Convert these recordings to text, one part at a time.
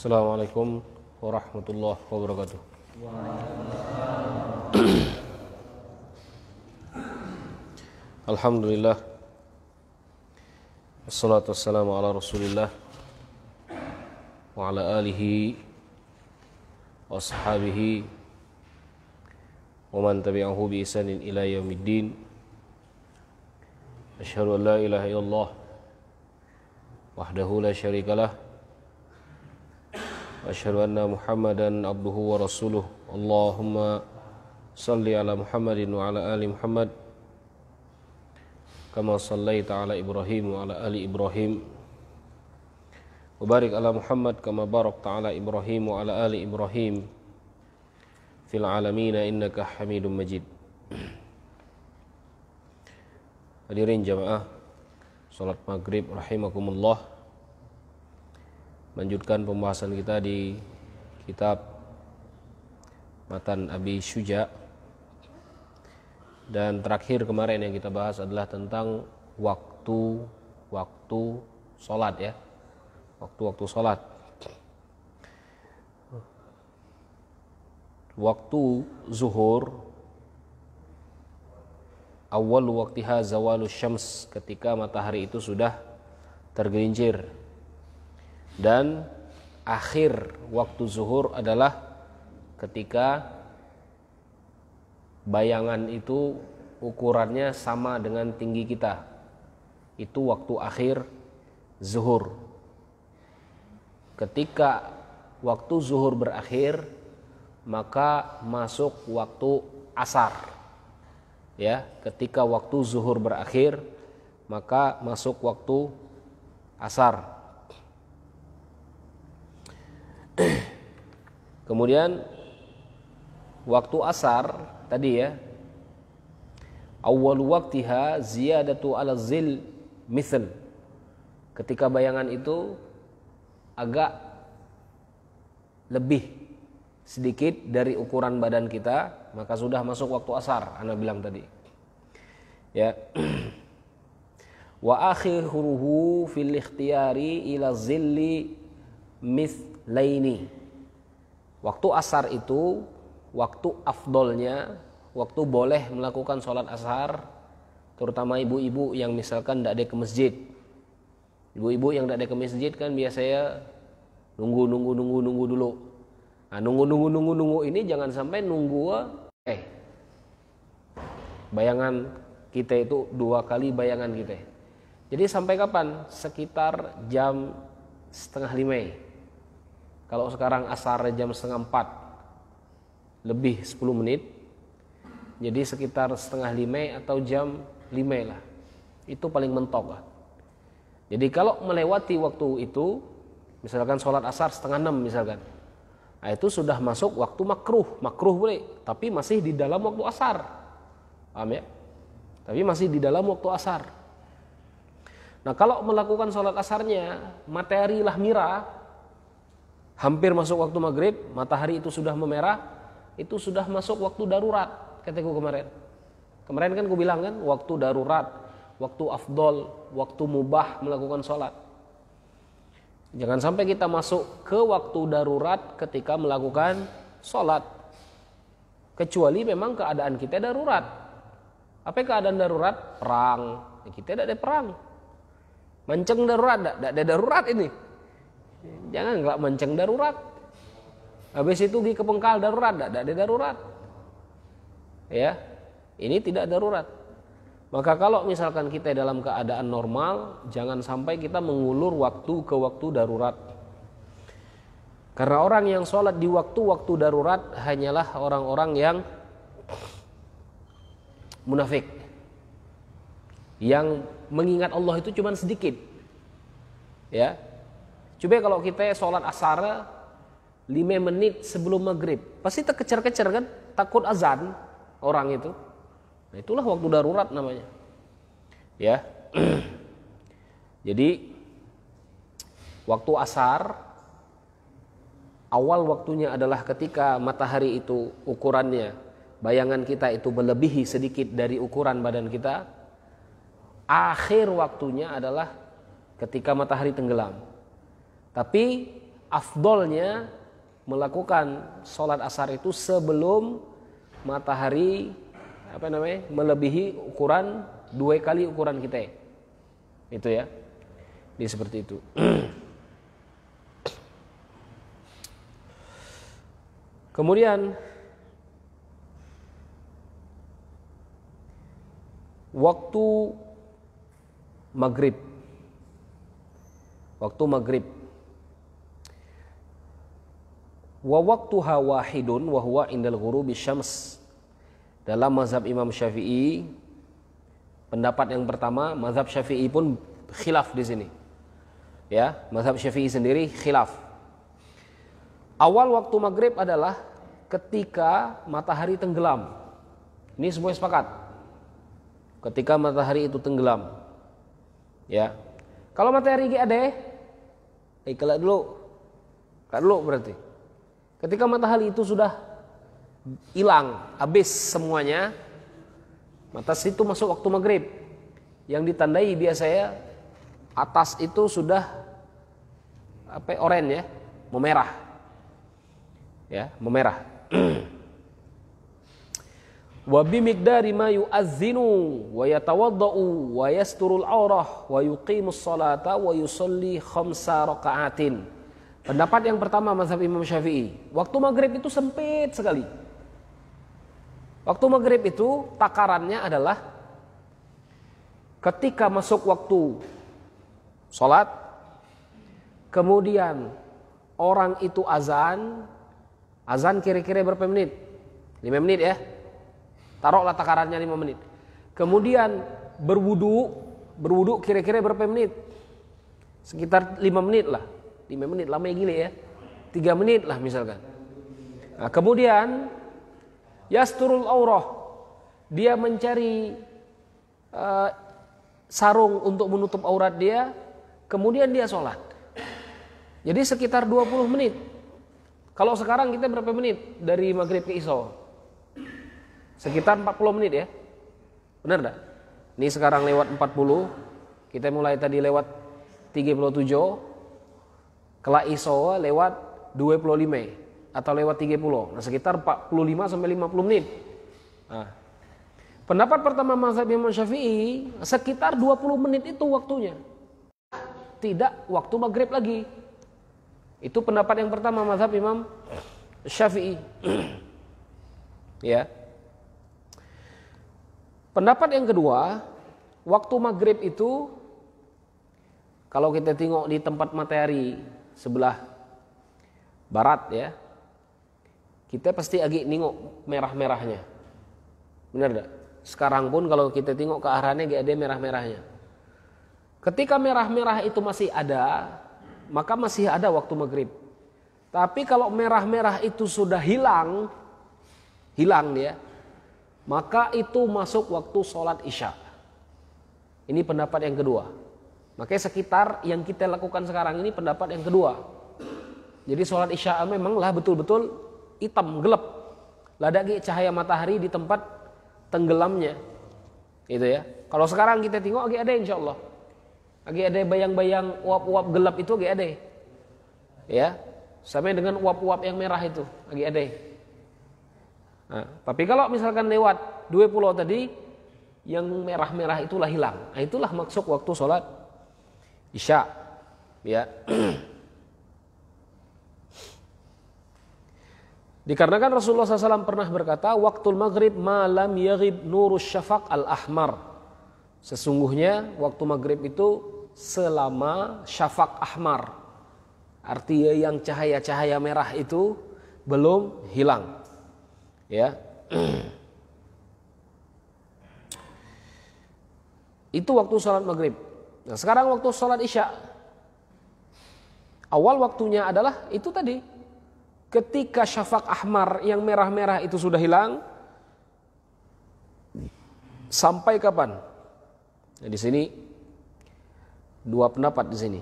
Assalamualaikum warahmatullahi wabarakatuh. Alhamdulillah. Assalatu wassalamu ala Rasulillah wa ala alihi wa ashabihi wa man tabi'ahu bi isanin ila yaumiddin. Asyhadu an la ilaha illallah wahdahu la syarikalah أشهد أن محمدا عبده ورسوله اللهم صل على محمد وعلى آل محمد كما صليت على إبراهيم وعلى آل إبراهيم وبارك على محمد كما باركت على إبراهيم وعلى آل إبراهيم في العالمين إنك حميد مجيد Hadirin jamaah Salat maghrib rahimakumullah lanjutkan pembahasan kita di kitab Matan Abi Syuja dan terakhir kemarin yang kita bahas adalah tentang waktu waktu sholat ya waktu-waktu sholat waktu zuhur awal waktiha zawalu syams ketika matahari itu sudah tergelincir dan akhir waktu zuhur adalah ketika bayangan itu ukurannya sama dengan tinggi kita itu waktu akhir zuhur ketika waktu zuhur berakhir maka masuk waktu asar ya ketika waktu zuhur berakhir maka masuk waktu asar Kemudian waktu asar tadi ya. Awal waktiha ziyadatu ala zil misal. Ketika bayangan itu agak lebih sedikit dari ukuran badan kita, maka sudah masuk waktu asar, Anda bilang tadi. Ya. Wa akhiruhu fil ikhtiyari ila zilli mithlaini Waktu asar itu waktu afdolnya, waktu boleh melakukan sholat asar, terutama ibu-ibu yang misalkan tidak ada ke masjid. Ibu-ibu yang tidak ada ke masjid kan biasanya nunggu nunggu nunggu nunggu dulu. Nah, nunggu nunggu nunggu nunggu ini jangan sampai nunggu eh bayangan kita itu dua kali bayangan kita. Jadi sampai kapan? Sekitar jam setengah lima. Kalau sekarang asar jam setengah empat lebih sepuluh menit, jadi sekitar setengah lima atau jam lima lah. Itu paling mentok lah. Jadi kalau melewati waktu itu, misalkan sholat asar setengah enam misalkan, nah itu sudah masuk waktu makruh, makruh boleh, tapi masih di dalam waktu asar, paham ya? Tapi masih di dalam waktu asar. Nah kalau melakukan sholat asarnya, materi lah mirah hampir masuk waktu maghrib, matahari itu sudah memerah, itu sudah masuk waktu darurat, kataku kemarin. Kemarin kan ku bilang kan, waktu darurat, waktu afdol, waktu mubah melakukan sholat. Jangan sampai kita masuk ke waktu darurat ketika melakukan sholat. Kecuali memang keadaan kita darurat. Apa keadaan darurat? Perang. Kita tidak ada perang. menceng darurat, tidak ada darurat ini Jangan nggak menceng darurat. Habis itu pergi ke darurat, tidak ada darurat. Ya, ini tidak darurat. Maka kalau misalkan kita dalam keadaan normal, jangan sampai kita mengulur waktu ke waktu darurat. Karena orang yang sholat di waktu-waktu darurat hanyalah orang-orang yang munafik. Yang mengingat Allah itu cuma sedikit. Ya, Coba kalau kita sholat asar 5 menit sebelum maghrib, pasti terkecer-kecer kan? Takut azan orang itu. Nah itulah waktu darurat namanya. Ya. Jadi waktu asar awal waktunya adalah ketika matahari itu ukurannya bayangan kita itu melebihi sedikit dari ukuran badan kita. Akhir waktunya adalah ketika matahari tenggelam. Tapi afdolnya melakukan sholat asar itu sebelum matahari apa namanya melebihi ukuran dua kali ukuran kita itu ya ini seperti itu kemudian waktu maghrib waktu maghrib wa waktuha wahidun wa huwa indal ghurubi syams. Dalam mazhab Imam Syafi'i pendapat yang pertama mazhab Syafi'i pun khilaf di sini. Ya, mazhab Syafi'i sendiri khilaf. Awal waktu maghrib adalah ketika matahari tenggelam. Ini semua sepakat. Ketika matahari itu tenggelam. Ya. Kalau matahari ada, eh kelak dulu. Kelak dulu berarti. Ketika matahari itu sudah hilang, habis semuanya, mata itu masuk waktu maghrib. Yang ditandai biasanya atas itu sudah apa oranye ya, memerah. Ya, memerah. Wa bi miqdari ma yu'azzinu wa yatawaddau wa yasturul aurah wa yuqimus salata wa yusalli khamsa raka'atin. Pendapat yang pertama mazhab Imam Syafi'i. Waktu maghrib itu sempit sekali. Waktu maghrib itu takarannya adalah ketika masuk waktu sholat, kemudian orang itu azan, azan kira-kira berapa menit? 5 menit ya. Taruhlah takarannya 5 menit. Kemudian berwudu, berwudu kira-kira berapa menit? Sekitar 5 menit lah 5 menit lamanya gila ya 3 menit lah misalkan nah, kemudian yasturul aurah dia mencari uh, sarung untuk menutup aurat dia kemudian dia sholat jadi sekitar 20 menit kalau sekarang kita berapa menit dari maghrib ke iso sekitar 40 menit ya benar enggak ini sekarang lewat 40 kita mulai tadi lewat 37 Kelak iso lewat 25 atau lewat 30. Nah, sekitar 45 sampai 50 menit. Nah, pendapat pertama mazhab Imam Syafi'i sekitar 20 menit itu waktunya. Tidak waktu maghrib lagi. Itu pendapat yang pertama mazhab Imam Syafi'i. ya. Pendapat yang kedua, waktu maghrib itu kalau kita tengok di tempat materi sebelah barat ya kita pasti agak nengok merah-merahnya benar tidak? sekarang pun kalau kita tengok ke arahnya gak ada merah-merahnya ketika merah-merah itu masih ada maka masih ada waktu maghrib tapi kalau merah-merah itu sudah hilang hilang dia ya, maka itu masuk waktu sholat isya ini pendapat yang kedua Makanya sekitar yang kita lakukan sekarang ini pendapat yang kedua. Jadi sholat isya memanglah betul-betul hitam, gelap. Ladagi cahaya matahari di tempat tenggelamnya. Itu ya. Kalau sekarang kita tengok lagi ada insya Allah. Lagi ada bayang-bayang uap-uap gelap itu lagi ada. Ya. Sampai dengan uap-uap yang merah itu lagi ada. Nah, tapi kalau misalkan lewat dua pulau tadi, yang merah-merah itulah hilang. Nah, itulah maksud waktu sholat Isya ya Dikarenakan Rasulullah SAW pernah berkata, waktu maghrib malam yarib nurus syafaq al-ahmar. Sesungguhnya waktu maghrib itu selama syafaq ahmar. Artinya yang cahaya-cahaya merah itu belum hilang. Ya. itu waktu sholat maghrib. Nah, sekarang waktu sholat isya, awal waktunya adalah itu tadi. Ketika syafak ahmar yang merah-merah itu sudah hilang, sampai kapan? Nah, di sini dua pendapat di sini.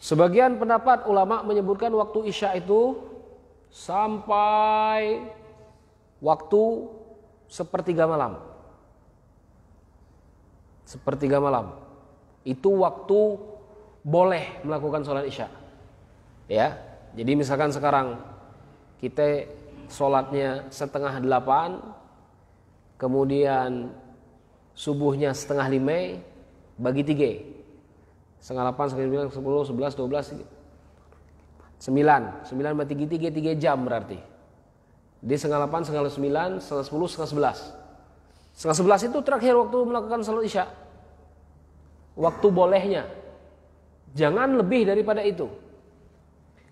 Sebagian pendapat ulama menyebutkan waktu isya itu sampai waktu sepertiga malam sepertiga malam. Itu waktu boleh melakukan sholat isya. Ya, jadi misalkan sekarang kita sholatnya setengah delapan, kemudian subuhnya setengah lima, bagi tiga. Setengah delapan, setengah sembilan, sepuluh, sebelas, dua belas, sembilan. Sembilan berarti tiga, tiga jam berarti. Di setengah delapan, setengah sembilan, setengah sepuluh, setengah sebelas. Setengah sebelas itu terakhir waktu melakukan salat isya. Waktu bolehnya. Jangan lebih daripada itu.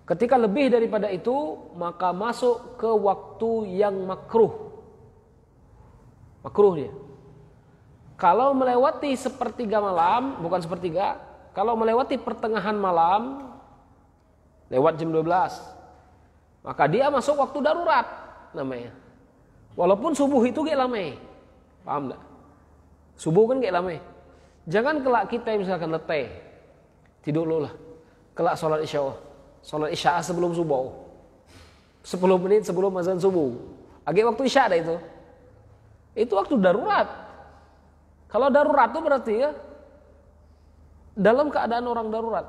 Ketika lebih daripada itu, maka masuk ke waktu yang makruh. Makruh dia. Kalau melewati sepertiga malam, bukan sepertiga, kalau melewati pertengahan malam, lewat jam 12, maka dia masuk waktu darurat namanya. Walaupun subuh itu gak lama. Paham nggak? Subuh kan kayak lama ya? Jangan kelak kita misalkan letih. Tidur lo lah. Kelak sholat isya. Allah. Oh. Sholat isya sebelum subuh. 10 menit sebelum azan subuh. Agak waktu isya ada itu. Itu waktu darurat. Kalau darurat itu berarti ya dalam keadaan orang darurat.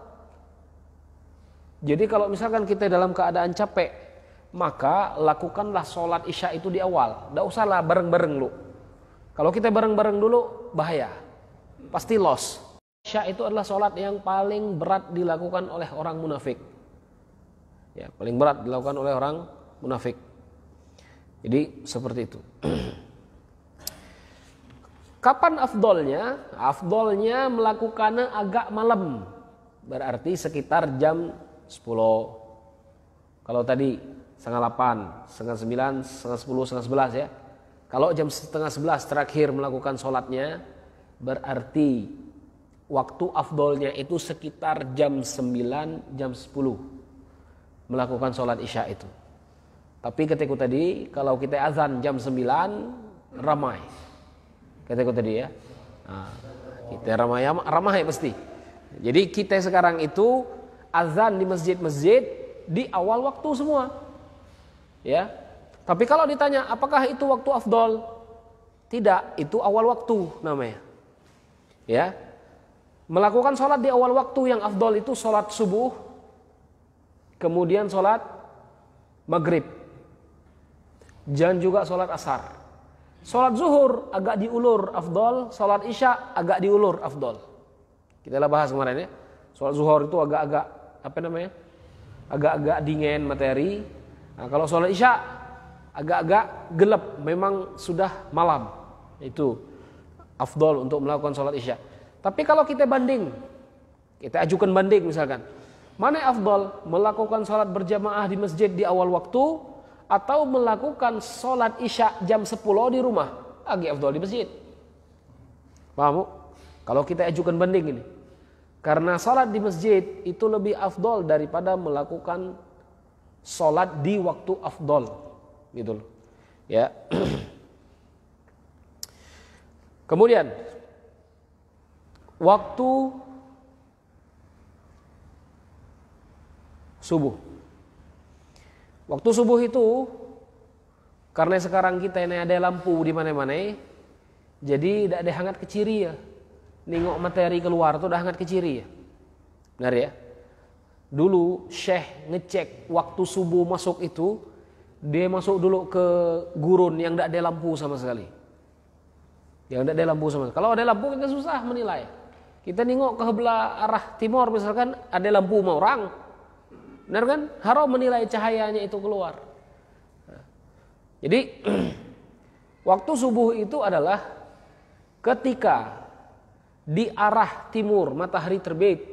Jadi kalau misalkan kita dalam keadaan capek, maka lakukanlah sholat isya itu di awal. Tidak usahlah bareng-bareng lu. Kalau kita bareng-bareng dulu bahaya. Pasti loss. Isya itu adalah sholat yang paling berat dilakukan oleh orang munafik. Ya, paling berat dilakukan oleh orang munafik. Jadi seperti itu. Kapan afdolnya? Afdolnya melakukannya agak malam. Berarti sekitar jam 10. Kalau tadi setengah 8, setengah 9, setengah 10, setengah 11 ya kalau jam setengah sebelas terakhir melakukan sholatnya, berarti waktu afdolnya itu sekitar jam sembilan jam sepuluh melakukan sholat isya itu. Tapi ketika tadi, kalau kita azan jam sembilan ramai. Ketika tadi ya. Nah, kita ramai, ramai pasti. Jadi kita sekarang itu azan di masjid-masjid di awal waktu semua. Ya, tapi kalau ditanya apakah itu waktu afdol? Tidak, itu awal waktu namanya. Ya. Melakukan sholat di awal waktu yang afdol itu sholat subuh, kemudian sholat maghrib, dan juga sholat asar. Sholat zuhur agak diulur afdol, sholat isya agak diulur afdol. Kita lah bahas kemarin ya. Sholat zuhur itu agak-agak apa namanya? Agak-agak dingin materi. Nah, kalau sholat isya agak-agak gelap, memang sudah malam. Itu afdol untuk melakukan sholat isya. Tapi kalau kita banding, kita ajukan banding misalkan. Mana afdol? Melakukan sholat berjamaah di masjid di awal waktu atau melakukan sholat isya jam 10 di rumah? Lagi afdol di masjid. Paham? Bu? Kalau kita ajukan banding ini. Karena sholat di masjid itu lebih afdol daripada melakukan sholat di waktu afdol gitu loh. Ya. Kemudian waktu subuh. Waktu subuh itu karena sekarang kita ini ada lampu di mana-mana, jadi tidak ada hangat keciri ya. Ningok materi keluar tuh udah hangat keciri ya. Benar ya? Dulu Syekh ngecek waktu subuh masuk itu dia masuk dulu ke gurun yang tidak ada lampu sama sekali. Yang tidak ada lampu sama sekali. Kalau ada lampu kita susah menilai. Kita nengok ke sebelah arah timur misalkan ada lampu mau orang. Benar kan? Haram menilai cahayanya itu keluar. Jadi waktu subuh itu adalah ketika di arah timur matahari terbit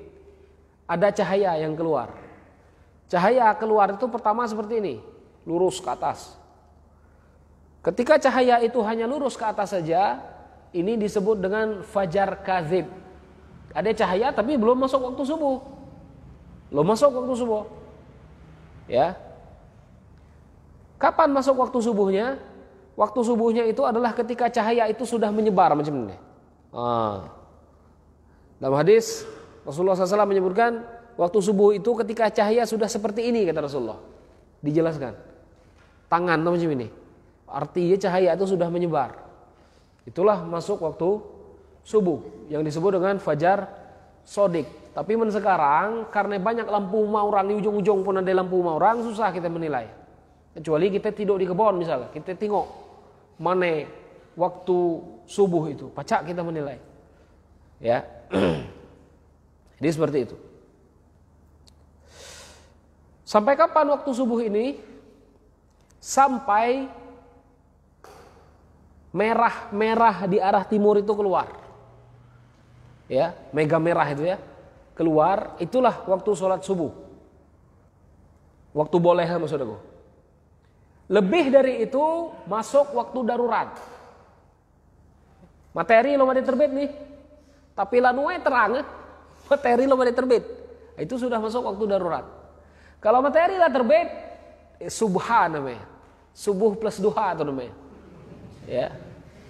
ada cahaya yang keluar. Cahaya keluar itu pertama seperti ini lurus ke atas. Ketika cahaya itu hanya lurus ke atas saja, ini disebut dengan fajar kazib. Ada cahaya tapi belum masuk waktu subuh. Belum masuk waktu subuh. Ya. Kapan masuk waktu subuhnya? Waktu subuhnya itu adalah ketika cahaya itu sudah menyebar macam ini. Ah. Dalam hadis Rasulullah SAW menyebutkan waktu subuh itu ketika cahaya sudah seperti ini kata Rasulullah. Dijelaskan tangan macam ini. Artinya cahaya itu sudah menyebar. Itulah masuk waktu subuh yang disebut dengan fajar sodik. Tapi men sekarang karena banyak lampu maurang di ujung-ujung pun ada lampu maurang susah kita menilai. Kecuali kita tidur di kebun misalnya, kita tengok mana waktu subuh itu, pacak kita menilai. Ya. Jadi seperti itu. Sampai kapan waktu subuh ini sampai merah-merah di arah timur itu keluar. Ya, mega merah itu ya. Keluar, itulah waktu sholat subuh. Waktu boleh sama ya, Lebih dari itu masuk waktu darurat. Materi lo mati terbit nih. Tapi lanuwe terang. Materi lo mati terbit. Itu sudah masuk waktu darurat. Kalau materi lah terbit, eh, subhanallah. Subuh plus duha atau namanya. Ya.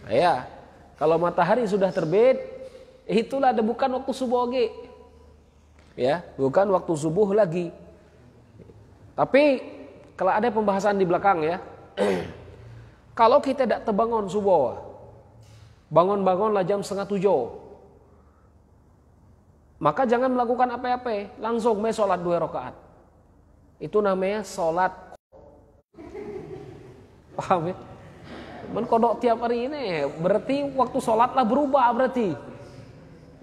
ya. Kalau matahari sudah terbit, itulah ada bukan waktu subuh lagi. Ya, bukan waktu subuh lagi. Tapi kalau ada pembahasan di belakang ya. kalau kita tidak terbangun subuh, bangun-bangunlah jam setengah tujuh. Maka jangan melakukan apa-apa, langsung me sholat dua rakaat. Itu namanya sholat Paham ya? Men kodok tiap hari ini, berarti waktu sholatlah berubah berarti.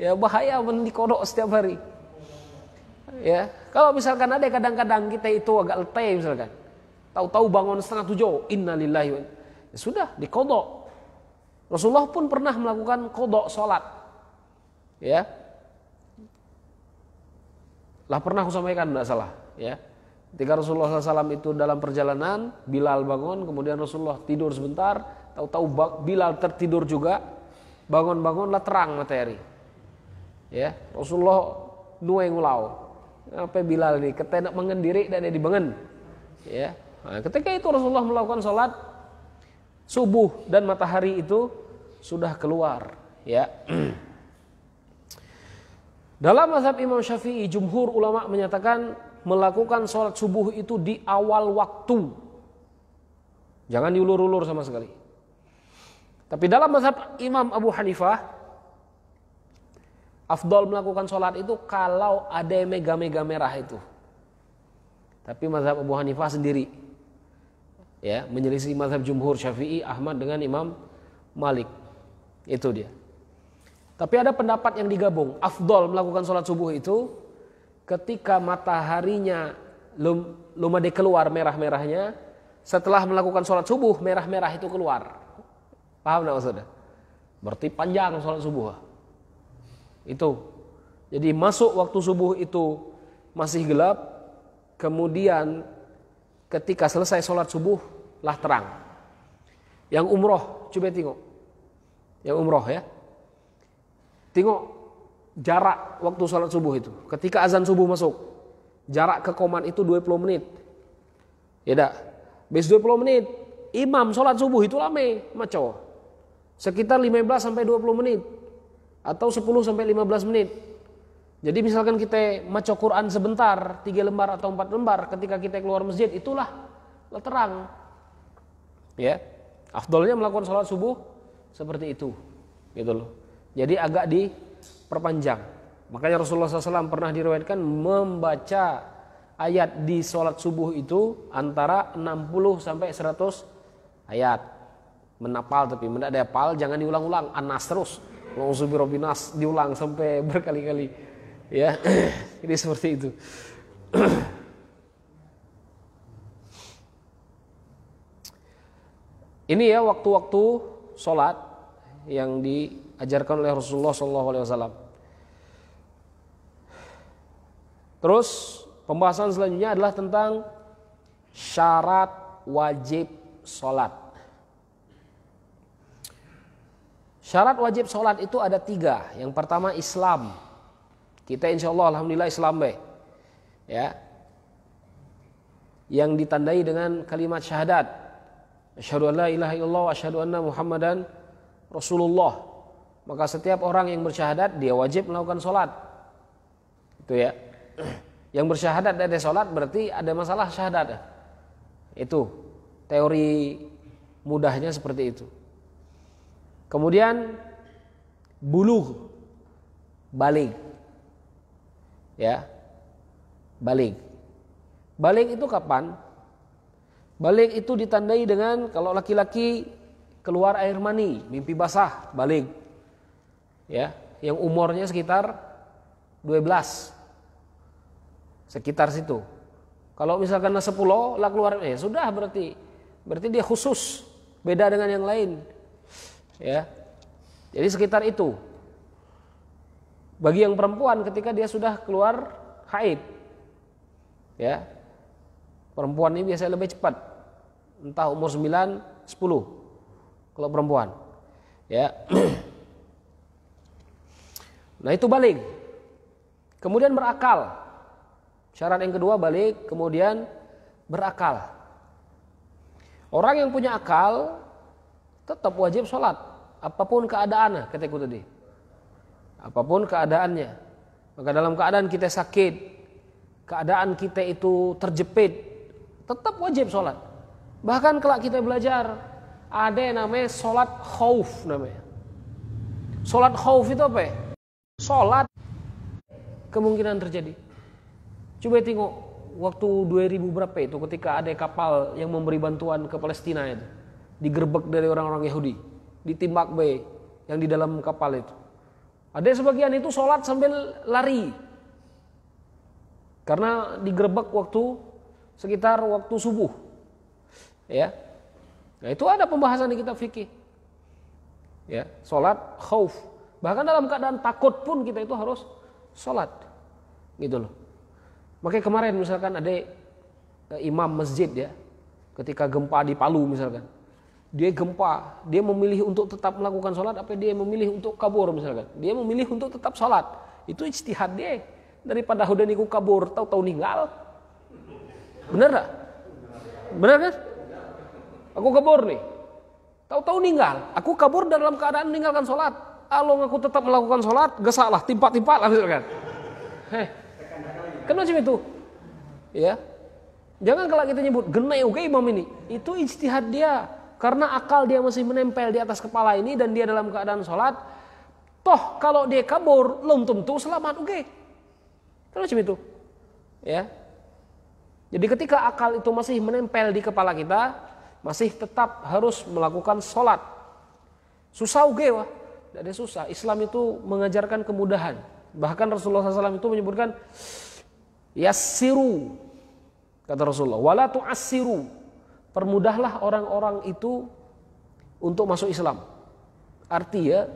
Ya bahaya men dikodok setiap hari. Ya, kalau misalkan ada kadang-kadang kita itu agak letih misalkan. Tahu-tahu bangun setengah tujuh, innalillahi wa ya, sudah dikodok. Rasulullah pun pernah melakukan kodok sholat. Ya, lah pernah aku sampaikan tidak salah. Ya, Ketika Rasulullah SAW itu dalam perjalanan, Bilal bangun, kemudian Rasulullah tidur sebentar, tahu-tahu Bilal tertidur juga, bangun-bangunlah terang materi. Ya, Rasulullah nuai ngulau. Apa Bilal ini ketenak mengendiri dan dia dibangun. Ya. Nah, ketika itu Rasulullah melakukan sholat subuh dan matahari itu sudah keluar, ya. Dalam mazhab Imam Syafi'i, jumhur ulama menyatakan melakukan sholat subuh itu di awal waktu. Jangan diulur-ulur sama sekali. Tapi dalam mazhab Imam Abu Hanifah, afdol melakukan sholat itu kalau ada yang mega-mega merah itu. Tapi mazhab Abu Hanifah sendiri, ya menyelisih mazhab jumhur Syafi'i Ahmad dengan Imam Malik. Itu dia. Tapi ada pendapat yang digabung. Afdol melakukan sholat subuh itu ketika mataharinya lum, lumade keluar merah-merahnya, setelah melakukan sholat subuh, merah-merah itu keluar. Paham tidak maksudnya? Berarti panjang sholat subuh. Itu. Jadi masuk waktu subuh itu masih gelap, kemudian ketika selesai sholat subuh, lah terang. Yang umroh, coba tengok. Yang umroh ya. Tengok jarak waktu sholat subuh itu. Ketika azan subuh masuk, jarak ke koman itu 20 menit. Ya dak? Bis 20 menit, imam sholat subuh itu lame, maco. Sekitar 15 sampai 20 menit atau 10 sampai 15 menit. Jadi misalkan kita maco Quran sebentar, tiga lembar atau empat lembar, ketika kita keluar masjid itulah terang. Ya. Afdolnya melakukan sholat subuh seperti itu. Gitu loh. Jadi agak di perpanjang. Makanya Rasulullah SAW pernah diriwayatkan membaca ayat di sholat subuh itu antara 60 sampai 100 ayat. Menapal tapi mendak depal jangan diulang-ulang anas terus. Nauzubirobinas diulang sampai berkali-kali. Ya, ini seperti itu. ini ya waktu-waktu sholat yang diajarkan oleh Rasulullah SAW. Terus pembahasan selanjutnya adalah tentang syarat wajib sholat. Syarat wajib sholat itu ada tiga. Yang pertama Islam. Kita insya Allah Alhamdulillah Islam be. Ya. Yang ditandai dengan kalimat syahadat. Asyhadu an la ilaha illallah wa asyhadu anna muhammadan rasulullah. Maka setiap orang yang bersyahadat dia wajib melakukan sholat. Itu ya. Yang bersyahadat dari sholat berarti ada masalah syahadat. Itu teori mudahnya seperti itu. Kemudian buluh balik. Ya. Balik. Balik itu kapan? Balik itu ditandai dengan kalau laki-laki keluar air mani, mimpi basah, balik. Ya, yang umurnya sekitar 12 sekitar situ. Kalau misalkan 10 lah keluar, ya sudah berarti berarti dia khusus, beda dengan yang lain. Ya. Jadi sekitar itu. Bagi yang perempuan ketika dia sudah keluar haid. Ya. Perempuan ini biasanya lebih cepat. Entah umur 9, 10. Kalau perempuan. Ya. nah, itu balik. Kemudian berakal. Syarat yang kedua balik, kemudian berakal. Orang yang punya akal tetap wajib sholat. Apapun keadaannya, ketika tadi. Apapun keadaannya. Maka dalam keadaan kita sakit, keadaan kita itu terjepit, tetap wajib sholat. Bahkan kalau kita belajar, ada yang namanya sholat khauf namanya. Sholat khauf itu apa ya? Sholat kemungkinan terjadi. Coba tengok waktu 2000 berapa itu ketika ada kapal yang memberi bantuan ke Palestina itu. Digerbek dari orang-orang Yahudi. Ditimbak b yang di dalam kapal itu. Ada sebagian itu sholat sambil lari. Karena digerbek waktu sekitar waktu subuh. Ya. Nah itu ada pembahasan di kitab fikih. Ya, sholat khauf. Bahkan dalam keadaan takut pun kita itu harus sholat. Gitu loh. Makanya kemarin misalkan ada eh, imam masjid ya, ketika gempa di Palu misalkan, dia gempa, dia memilih untuk tetap melakukan sholat, apa dia memilih untuk kabur misalkan, dia memilih untuk tetap sholat, itu istihad dia daripada hudaniku kabur, tahu-tahu ninggal, benar gak? Benar kan? Aku kabur nih, tahu-tahu ninggal, aku kabur dalam keadaan meninggalkan sholat, along aku tetap melakukan sholat, gesalah, timpa-timpa lah misalkan, heh Kan macam itu. Ya. Jangan kalau kita nyebut genai ya, oke okay, imam ini. Itu ijtihad dia. Karena akal dia masih menempel di atas kepala ini dan dia dalam keadaan sholat. Toh kalau dia kabur, belum tentu selamat oke. Okay. Kan macam itu. Ya. Jadi ketika akal itu masih menempel di kepala kita, masih tetap harus melakukan sholat. Susah oke wah. Tidak ada susah. Islam itu mengajarkan kemudahan. Bahkan Rasulullah SAW itu menyebutkan yassiru kata Rasulullah wala tu'assiru permudahlah orang-orang itu untuk masuk Islam. Artinya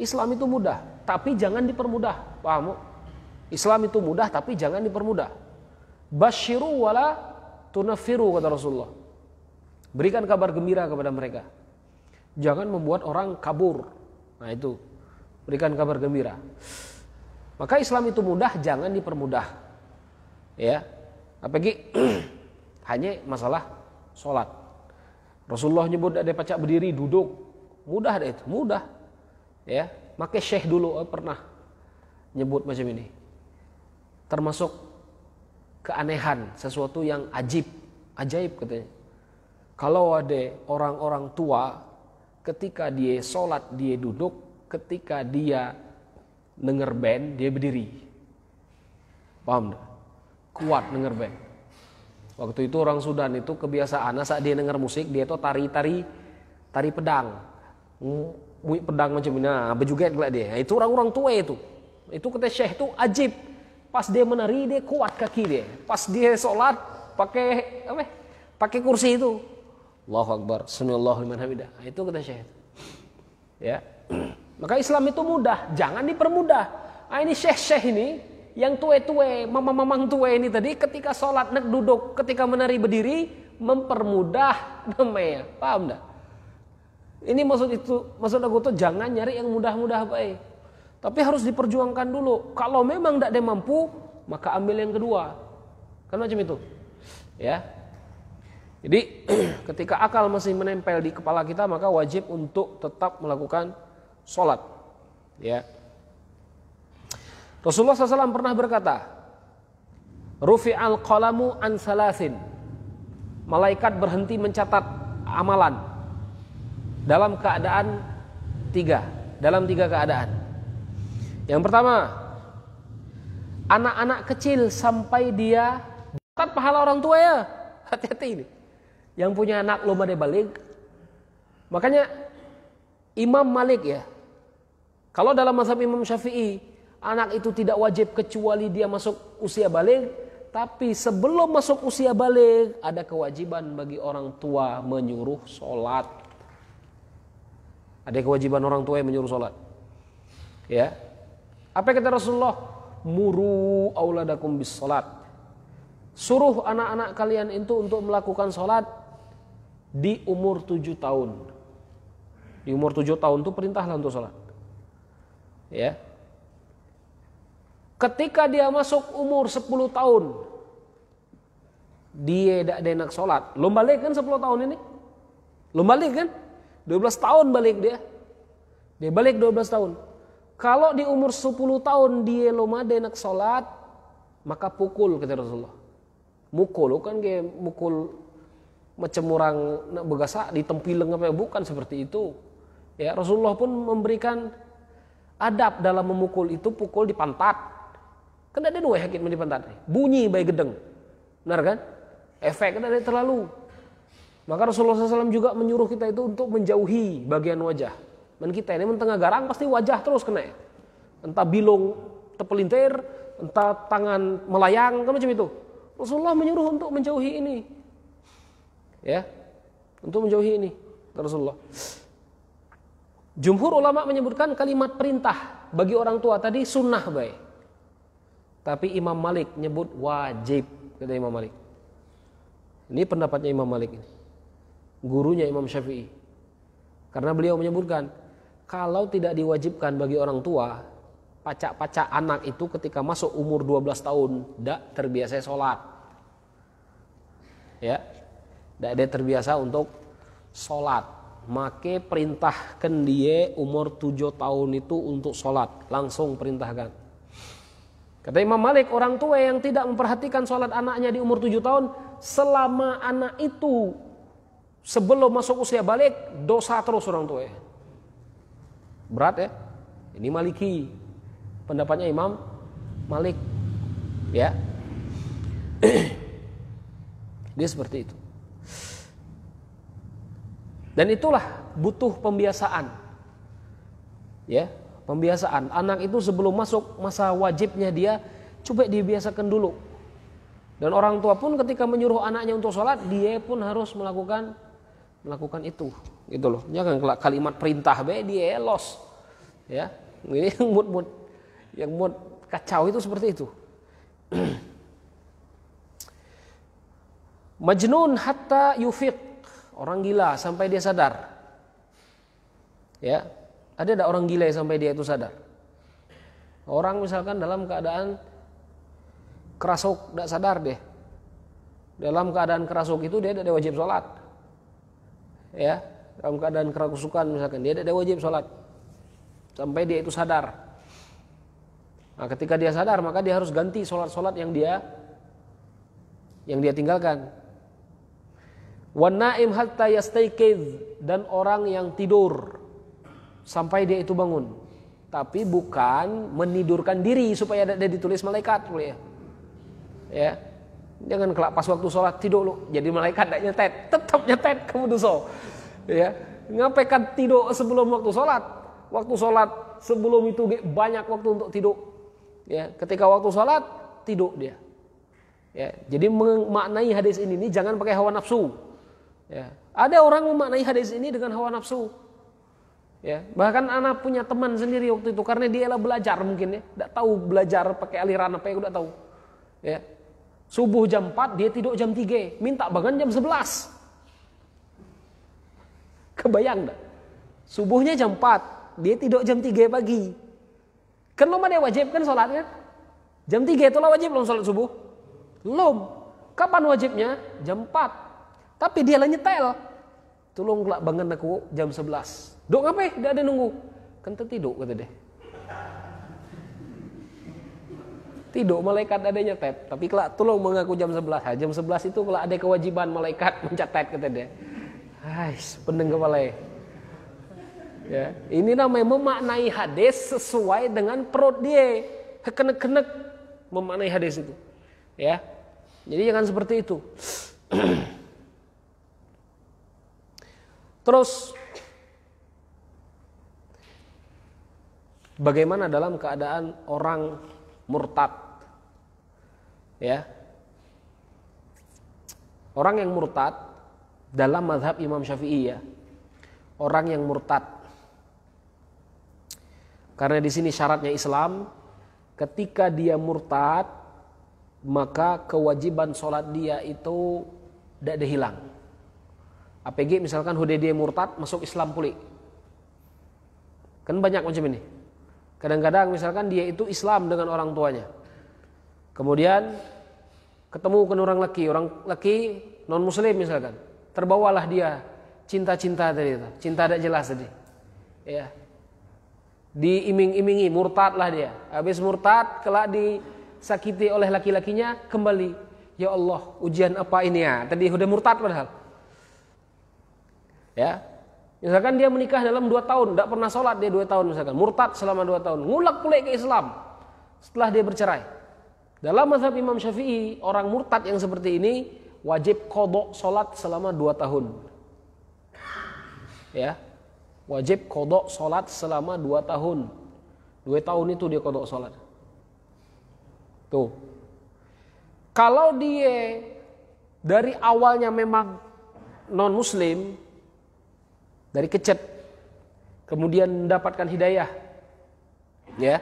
Islam itu mudah, tapi jangan dipermudah. Paham? Islam itu mudah tapi jangan dipermudah. bashiru wala tunafiru kata Rasulullah. Berikan kabar gembira kepada mereka. Jangan membuat orang kabur. Nah itu, berikan kabar gembira. Maka Islam itu mudah, jangan dipermudah. Ya. Apalagi hanya masalah sholat. Rasulullah nyebut ada pacak berdiri, duduk. Mudah ada itu, mudah. Ya, maka syekh dulu oh, pernah nyebut macam ini. Termasuk keanehan, sesuatu yang ajib, ajaib katanya. Kalau ada orang-orang tua ketika dia sholat dia duduk, ketika dia denger band dia berdiri paham gak? kuat denger band waktu itu orang Sudan itu kebiasaan saat dia denger musik dia itu tari tari tari pedang mui pedang macam ini nah, bejuget gak dia nah, itu orang-orang tua itu itu kata syekh itu ajib pas dia menari dia kuat kaki dia pas dia sholat pakai apa pakai kursi itu Allahu Akbar Bismillahirrahmanirrahim liman nah, itu kata syekh ya maka Islam itu mudah, jangan dipermudah. Ah ini syekh-syekh ini yang tue-tue, mamang-mamang tue ini tadi ketika sholat nak duduk, ketika menari berdiri mempermudah namanya. Paham dah? Ini maksud itu, maksud aku tuh jangan nyari yang mudah-mudah baik. Tapi harus diperjuangkan dulu. Kalau memang tidak ada mampu, maka ambil yang kedua. Kan macam itu. Ya. Jadi ketika akal masih menempel di kepala kita, maka wajib untuk tetap melakukan sholat. Ya. Rasulullah SAW pernah berkata, Rufi al qalamu an salasin. Malaikat berhenti mencatat amalan dalam keadaan tiga, dalam tiga keadaan. Yang pertama, anak-anak kecil sampai dia dapat pahala orang tua ya. Hati-hati ini. Yang punya anak lomba debalik. Makanya Imam Malik ya, kalau dalam mazhab Imam Syafi'i, anak itu tidak wajib kecuali dia masuk usia balik, tapi sebelum masuk usia balik ada kewajiban bagi orang tua menyuruh sholat. Ada kewajiban orang tua yang menyuruh sholat. Ya, apa kata Rasulullah? Muru auladakum bis sholat. Suruh anak-anak kalian itu untuk melakukan sholat di umur tujuh tahun. Di umur tujuh tahun itu perintahlah untuk sholat ya ketika dia masuk umur 10 tahun dia tidak enak sholat lo balik kan 10 tahun ini lo balik kan 12 tahun balik dia dia balik 12 tahun kalau di umur 10 tahun dia lo enak sholat maka pukul kata Rasulullah mukul kan kayak mukul macam orang nak begasa ditempileng apa bukan seperti itu ya Rasulullah pun memberikan Adab dalam memukul itu pukul di pantat. Kan ada dua hakim di pantat. Bunyi baik gedeng. Benar kan? Efek kena ada terlalu. Maka Rasulullah SAW juga menyuruh kita itu untuk menjauhi bagian wajah. Dan kita ini mentengah garang pasti wajah terus kena. Entah bilung terpelintir, entah tangan melayang, kan macam itu. Rasulullah menyuruh untuk menjauhi ini. Ya. Untuk menjauhi ini. Rasulullah. Jumhur ulama menyebutkan kalimat perintah bagi orang tua tadi sunnah baik. Tapi Imam Malik nyebut wajib kata Imam Malik. Ini pendapatnya Imam Malik ini. Gurunya Imam Syafi'i. Karena beliau menyebutkan kalau tidak diwajibkan bagi orang tua, pacak-pacak anak itu ketika masuk umur 12 tahun tidak terbiasa sholat. Ya, tidak dia terbiasa untuk sholat make perintahkan dia umur tujuh tahun itu untuk sholat langsung perintahkan kata Imam Malik orang tua yang tidak memperhatikan sholat anaknya di umur tujuh tahun selama anak itu sebelum masuk usia balik dosa terus orang tua berat ya ini Maliki pendapatnya Imam Malik ya dia seperti itu dan itulah butuh pembiasaan. Ya, pembiasaan. Anak itu sebelum masuk masa wajibnya dia coba dibiasakan dulu. Dan orang tua pun ketika menyuruh anaknya untuk sholat, dia pun harus melakukan melakukan itu. Gitu loh. Jangan ya kalimat perintah be dia los. Ya. Ini yang mood mood yang mood kacau itu seperti itu. Majnun hatta yufiq orang gila sampai dia sadar. Ya, ada ada orang gila yang sampai dia itu sadar. Orang misalkan dalam keadaan kerasuk tidak sadar deh. Dalam keadaan kerasuk itu dia tidak wajib sholat. Ya, dalam keadaan kerasukan misalkan dia tidak wajib sholat sampai dia itu sadar. Nah, ketika dia sadar maka dia harus ganti sholat-sholat yang dia yang dia tinggalkan Wanaim hatta yastaiqidz dan orang yang tidur sampai dia itu bangun. Tapi bukan menidurkan diri supaya ada ditulis malaikat boleh ya. Ya. Jangan kelak pas waktu sholat tidur lu jadi malaikat tidak nyetet, tetap nyetet kamu dosa. Ya. Ngapain kan tidur sebelum waktu sholat? Waktu sholat sebelum itu banyak waktu untuk tidur. Ya, ketika waktu sholat tidur dia. Ya, jadi memaknai hadis ini, ini jangan pakai hawa nafsu. Ya. Ada orang memaknai hadis ini dengan hawa nafsu. Ya, bahkan anak punya teman sendiri waktu itu karena dia lah belajar mungkin ya, tidak tahu belajar pakai aliran apa ya, udah tahu. Ya. Subuh jam 4, dia tidur jam 3, minta bangun jam 11. Kebayang enggak? Subuhnya jam 4, dia tidur jam 3 pagi. Kan lo mana wajib kan sholatnya? Kan? Jam 3 itulah wajib lo sholat subuh? Belum. Kapan wajibnya? Jam 4. Tapi dia lah nyetel. Tolong lah bangun aku jam 11. Dok apa? Dia ada nunggu. Kan tiduk kata deh. Tiduk malaikat ada nyetet. Tapi kelak tolong mengaku jam 11. Ha, jam 11 itu kelak ada kewajiban malaikat mencatat kata dia. Hai, peneng kepala. Ya, ini namanya memaknai hadis sesuai dengan perut dia. Kenek-kenek memaknai hadis itu. Ya. Jadi jangan seperti itu. Terus bagaimana dalam keadaan orang murtad? Ya. Orang yang murtad dalam mazhab Imam Syafi'i ya. Orang yang murtad. Karena di sini syaratnya Islam, ketika dia murtad, maka kewajiban sholat dia itu tidak dihilang. APG misalkan HDD murtad masuk Islam pulih. Kan banyak macam ini. Kadang-kadang misalkan dia itu Islam dengan orang tuanya. Kemudian ketemu kan orang laki, orang laki non muslim misalkan. Terbawalah dia cinta-cinta tadi itu, cinta tidak jelas tadi. Ya. Diiming-imingi, murtadlah dia. Habis murtad kelak disakiti oleh laki-lakinya kembali. Ya Allah, ujian apa ini ya? Tadi udah murtad padahal ya misalkan dia menikah dalam dua tahun tidak pernah sholat dia dua tahun misalkan murtad selama dua tahun ngulak pula ke Islam setelah dia bercerai dalam mazhab Imam Syafi'i orang murtad yang seperti ini wajib kodok sholat selama dua tahun ya wajib kodok sholat selama dua tahun dua tahun itu dia kodok sholat tuh kalau dia dari awalnya memang non muslim dari kecet kemudian mendapatkan hidayah ya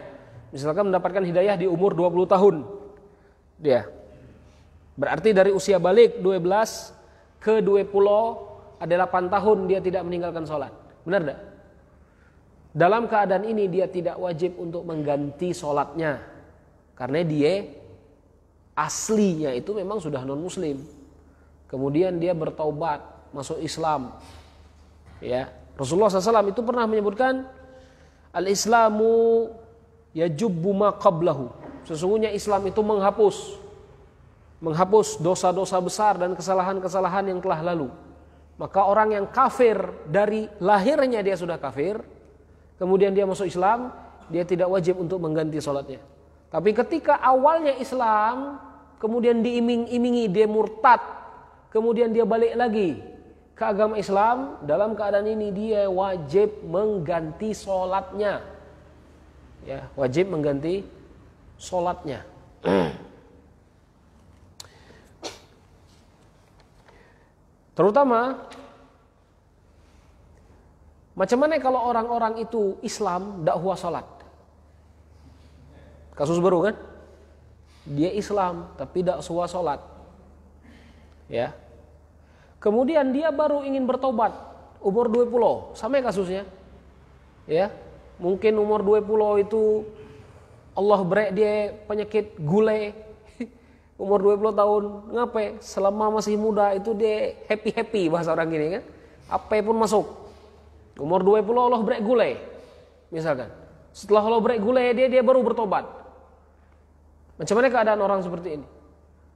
misalkan mendapatkan hidayah di umur 20 tahun dia ya. berarti dari usia balik 12 ke 20 ada 8 tahun dia tidak meninggalkan sholat benar tidak? dalam keadaan ini dia tidak wajib untuk mengganti sholatnya karena dia aslinya itu memang sudah non muslim kemudian dia bertaubat masuk Islam Ya, Rasulullah SAW itu pernah menyebutkan al-Islamu ya ma qablahu. Sesungguhnya Islam itu menghapus menghapus dosa-dosa besar dan kesalahan-kesalahan yang telah lalu. Maka orang yang kafir dari lahirnya dia sudah kafir, kemudian dia masuk Islam, dia tidak wajib untuk mengganti sholatnya. Tapi ketika awalnya Islam, kemudian diiming-imingi dia murtad, kemudian dia balik lagi, ke agama Islam dalam keadaan ini dia wajib mengganti sholatnya ya wajib mengganti sholatnya terutama macam mana kalau orang-orang itu Islam dakwah sholat kasus baru kan dia Islam tapi dakwah sholat ya Kemudian dia baru ingin bertobat, umur 20, sama ya kasusnya. Ya, mungkin umur 20 itu Allah break dia penyakit gule. umur 20 tahun, ngape? Selama masih muda itu dia happy-happy bahasa orang gini kan. Apa pun masuk. Umur 20 Allah break gule. Misalkan. Setelah Allah break gule dia dia baru bertobat. Macam mana keadaan orang seperti ini?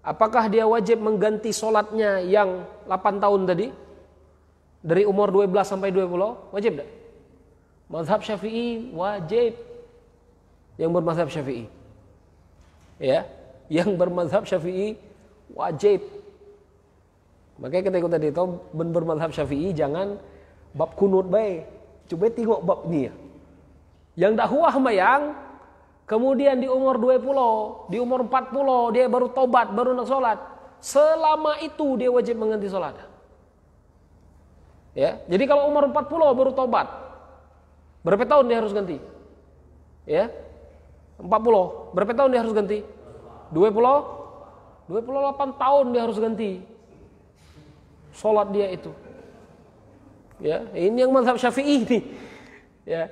Apakah dia wajib mengganti sholatnya yang 8 tahun tadi? Dari umur 12 sampai 20? Wajib tidak? Mazhab syafi'i wajib. Yang bermazhab syafi'i. Ya, yang bermazhab syafi'i wajib. Makanya kita ikut tadi itu ben bermazhab syafi'i jangan bab kunut baik. Coba tengok bab ni. Ya. Yang dakwah mayang Kemudian di umur 20, di umur 40 dia baru tobat, baru nak sholat. Selama itu dia wajib mengganti sholat. Ya, jadi kalau umur 40 baru tobat, berapa tahun dia harus ganti? Ya, 40, berapa tahun dia harus ganti? 20, 28 tahun dia harus ganti. Sholat dia itu. Ya, ini yang mazhab syafi'i ini. Ya,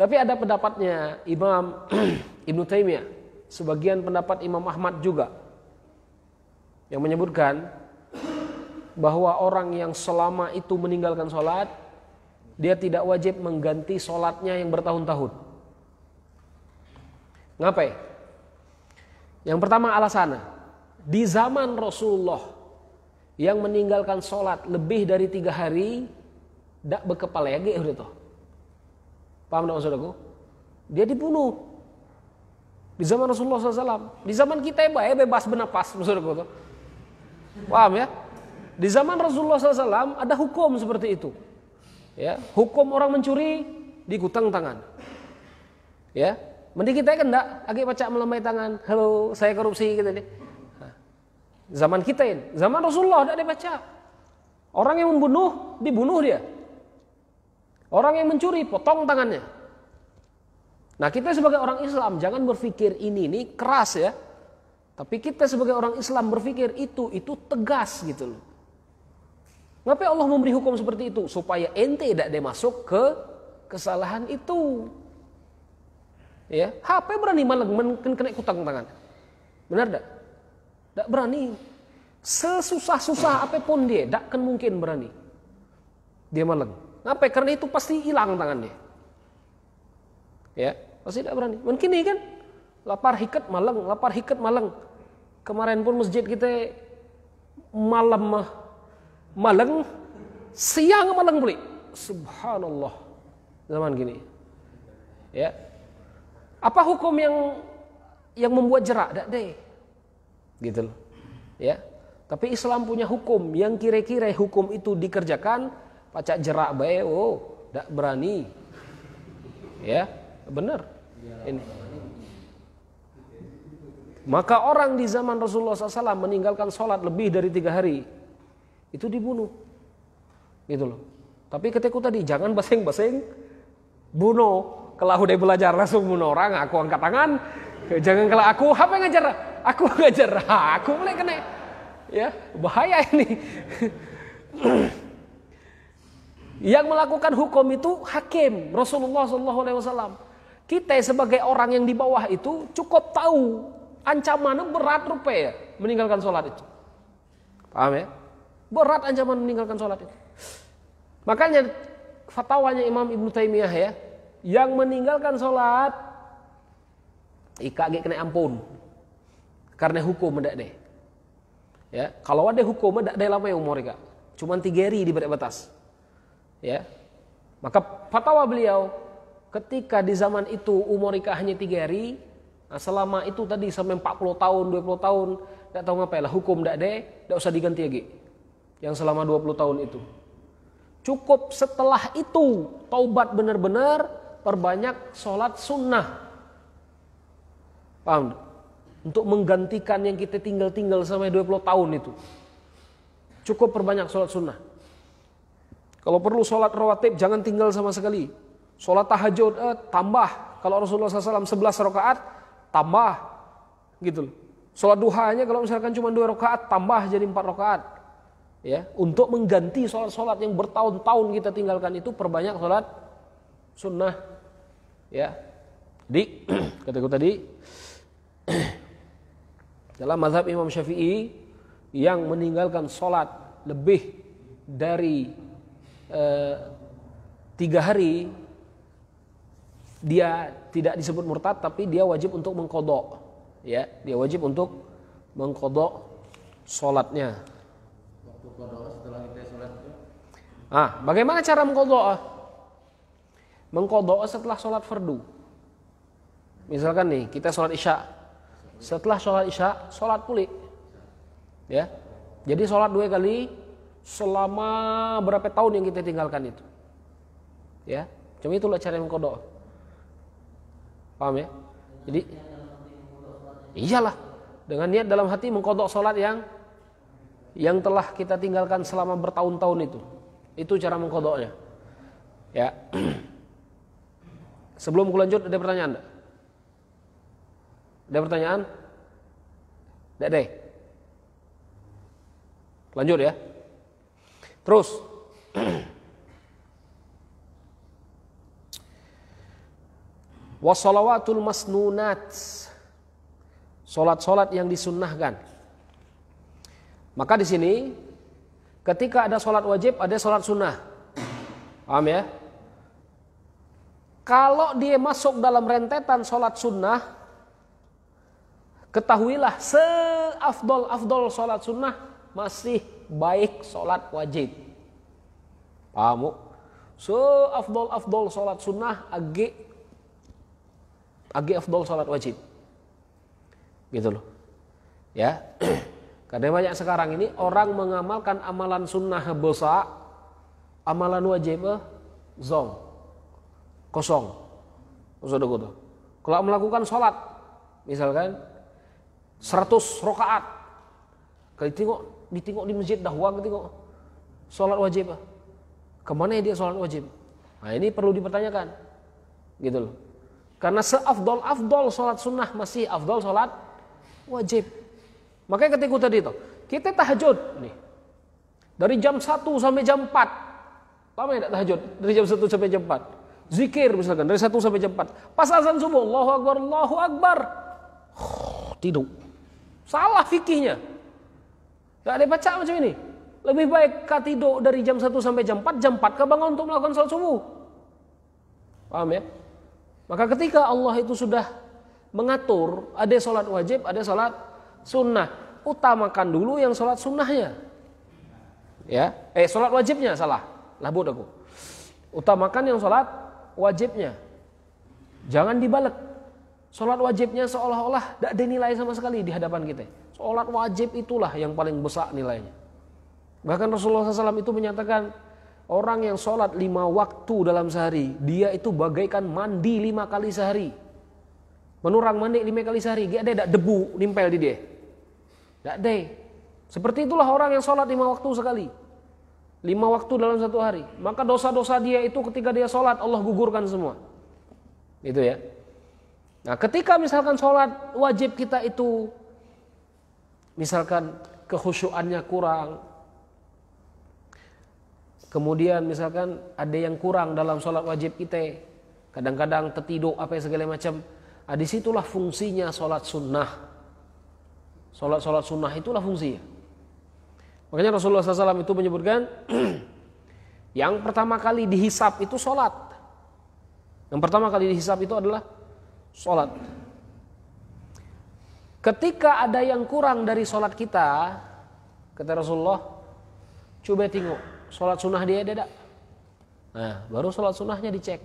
tapi ada pendapatnya Imam Ibnu Taimiyah, sebagian pendapat Imam Ahmad juga yang menyebutkan bahwa orang yang selama itu meninggalkan sholat dia tidak wajib mengganti sholatnya yang bertahun-tahun. Ngapai? Yang pertama alasannya di zaman Rasulullah yang meninggalkan sholat lebih dari tiga hari tidak berkepala ya gitu Paham dong saudaraku? Dia dibunuh. Di zaman Rasulullah SAW. Di zaman kita ya bebas bernapas, saudaraku. Paham ya? Di zaman Rasulullah SAW ada hukum seperti itu. Ya, hukum orang mencuri digutang tangan. Ya, mending kita kan enggak agak baca melambai tangan. Halo, saya korupsi gitu nih. zaman kita ini, zaman Rasulullah tidak dibaca. Orang yang membunuh dibunuh dia. Orang yang mencuri, potong tangannya. Nah kita sebagai orang Islam jangan berpikir ini ini keras ya. Tapi kita sebagai orang Islam berpikir itu itu tegas gitu loh. Ngapain Allah memberi hukum seperti itu? Supaya ente tidak dia masuk ke kesalahan itu. Ya, HP berani malah mungkin kena kutang tangan. Benar tidak? Tidak berani. Sesusah-susah apapun dia, tidak akan mungkin berani. Dia malang. Ngapain? Karena itu pasti hilang tangannya. Ya, pasti tidak berani. Mungkin ini kan lapar hikat malang, lapar hikat malang. Kemarin pun masjid kita malam malang siang malang beli. Subhanallah. Zaman gini. Ya. Apa hukum yang yang membuat jerak? Tidak deh. Gitu loh. Ya. Tapi Islam punya hukum yang kira-kira hukum itu dikerjakan pacak jerak bae oh ndak berani ya bener, ini maka orang di zaman Rasulullah SAW meninggalkan sholat lebih dari tiga hari itu dibunuh gitu loh tapi ketika tadi jangan baseng-baseng bunuh kalau udah belajar langsung bunuh orang aku angkat tangan jangan kalau aku apa yang ngajar aku ngajar aku mulai kena ya bahaya ini Yang melakukan hukum itu hakim Rasulullah SAW. Kita sebagai orang yang di bawah itu cukup tahu ancaman berat rupanya meninggalkan sholat itu. Paham ya? Berat ancaman meninggalkan sholat itu. Makanya fatwanya Imam Ibnu Taimiyah ya, yang meninggalkan sholat gak kena ampun karena hukum tidak deh. Ya, kalau ada hukum tidak ada lama ya umur ika. Cuman tiga hari di batas ya maka fatwa beliau ketika di zaman itu umur nikah hanya tiga hari nah selama itu tadi sampai 40 tahun 20 tahun tidak tahu ngapain lah hukum tidak deh tidak usah diganti lagi yang selama 20 tahun itu cukup setelah itu taubat benar-benar perbanyak sholat sunnah paham untuk menggantikan yang kita tinggal-tinggal sampai 20 tahun itu cukup perbanyak sholat sunnah kalau perlu sholat rawatib jangan tinggal sama sekali. Sholat tahajud eh, tambah. Kalau Rasulullah SAW 11 rakaat tambah gitu loh. Sholat duhanya kalau misalkan cuma dua rakaat tambah jadi empat rakaat. Ya, untuk mengganti sholat-sholat yang bertahun-tahun kita tinggalkan itu perbanyak sholat sunnah. Ya, jadi kataku tadi dalam mazhab Imam Syafi'i yang meninggalkan sholat lebih dari Eh, tiga hari dia tidak disebut murtad tapi dia wajib untuk mengkodok ya dia wajib untuk mengkodok sholatnya waktu kodok setelah kita sholat ah bagaimana cara mengkodok mengkodok setelah sholat fardu misalkan nih kita sholat isya setelah sholat isya sholat pulih ya jadi sholat dua kali selama berapa tahun yang kita tinggalkan itu. Ya, cuma itulah cara yang kodok. Paham ya? Jadi, iyalah dengan niat dalam hati mengkodok sholat yang yang telah kita tinggalkan selama bertahun-tahun itu. Itu cara mengkodoknya. Ya. Sebelum aku lanjut ada pertanyaan Ada pertanyaan? Tidak deh. Lanjut ya. Terus wasalawatul masnunat salat-salat yang disunnahkan maka di sini ketika ada salat wajib ada salat sunnah paham ya kalau dia masuk dalam rentetan salat sunnah ketahuilah seafdol afdol salat sunnah masih baik sholat wajib. Pahamu? So afdol afdol sholat sunnah agi agi afdol sholat wajib. Gitu loh. Ya. Karena banyak sekarang ini orang mengamalkan amalan sunnah bosa, amalan wajib eh, zong, kosong. Gitu. Kalau melakukan sholat, misalkan 100 rokaat, kalau tengok ditinggok di masjid dah wak tengok sholat wajib ah. kemana dia sholat wajib nah ini perlu dipertanyakan gitu loh karena seafdol afdol sholat sunnah masih afdol sholat wajib makanya ketika tadi itu kita tahajud nih dari jam 1 sampai jam 4 lama ya tidak tahajud dari jam 1 sampai jam 4 zikir misalkan dari 1 sampai jam 4 pas azan subuh Allahu Akbar Allahu Akbar tidur salah fikihnya Gak ada baca macam ini. Lebih baik katido dari jam 1 sampai jam 4, jam 4 kebangun untuk melakukan sholat subuh. Paham ya? Maka ketika Allah itu sudah mengatur, ada sholat wajib, ada sholat sunnah. Utamakan dulu yang sholat sunnahnya. Ya, eh sholat wajibnya salah, lah labut aku. Utamakan yang sholat wajibnya. Jangan dibalik. Sholat wajibnya seolah-olah tidak dinilai sama sekali di hadapan kita. Sholat wajib itulah yang paling besar nilainya. Bahkan Rasulullah SAW itu menyatakan orang yang sholat lima waktu dalam sehari, dia itu bagaikan mandi lima kali sehari. Menurang mandi lima kali sehari, gak ada debu nimpel di dia. Gak ada. Seperti itulah orang yang sholat lima waktu sekali. Lima waktu dalam satu hari. Maka dosa-dosa dia itu ketika dia sholat, Allah gugurkan semua. Itu ya. Nah ketika misalkan sholat wajib kita itu misalkan kehusuannya kurang, kemudian misalkan ada yang kurang dalam sholat wajib kita, kadang-kadang tertidur apa segala macam, nah, disitulah fungsinya sholat sunnah. Sholat-sholat sunnah itulah fungsinya. Makanya Rasulullah SAW itu menyebutkan, yang pertama kali dihisap itu sholat. Yang pertama kali dihisap itu adalah sholat. Ketika ada yang kurang dari sholat kita, kata Rasulullah, coba tengok sholat sunnah dia ada Nah, baru sholat sunnahnya dicek,